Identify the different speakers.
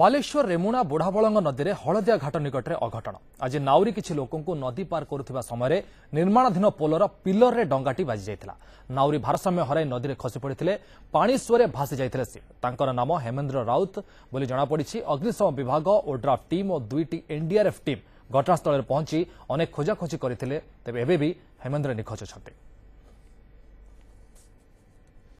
Speaker 1: ବାଲେଶ୍ୱର ରେମୁଣା ବୁଢ଼ାବଳଙ୍ଗ ନଦୀରେ ହଳଦିଆ ଘାଟ ନିକଟରେ ଅଘଟଣ ଆଜି ନାଉରୀ କିଛି ଲୋକଙ୍କୁ ନଦୀ ପାର କରୁଥିବା ସମୟରେ ନିର୍ମାଣାଧୀନ ପୋଲର ପିଲରରେ ଡଙ୍ଗାଟି ବାଜିଯାଇଥିଲା ନାଉରୀ ଭାରସାମ୍ୟ ହରାଇ ନଦୀରେ ଖସିପଡ଼ିଥିଲେ ପାଣି ସୁଅରେ ଭାସିଯାଇଥିଲେ ସେ ତାଙ୍କର ନାମ ହେମେନ୍ଦ୍ର ରାଉତ ବୋଲି ଜଣାପଡ଼ିଛି ଅଗ୍ନିଶମ ବିଭାଗ ଓଡ୍ରାଫ୍ ଟିମ୍ ଓ ଦୁଇଟି ଏନ୍ଡିଆର୍ଏଫ୍ ଟିମ୍ ଘଟଣାସ୍ଥଳରେ ପହଞ୍ଚ ଅନେକ ଖୋଜାଖୋଜି କରିଥିଲେ ତେବେ ଏବେ ବି ହେମେନ୍ଦ୍ର ନିଖୋଜ ଅଛନ୍ତି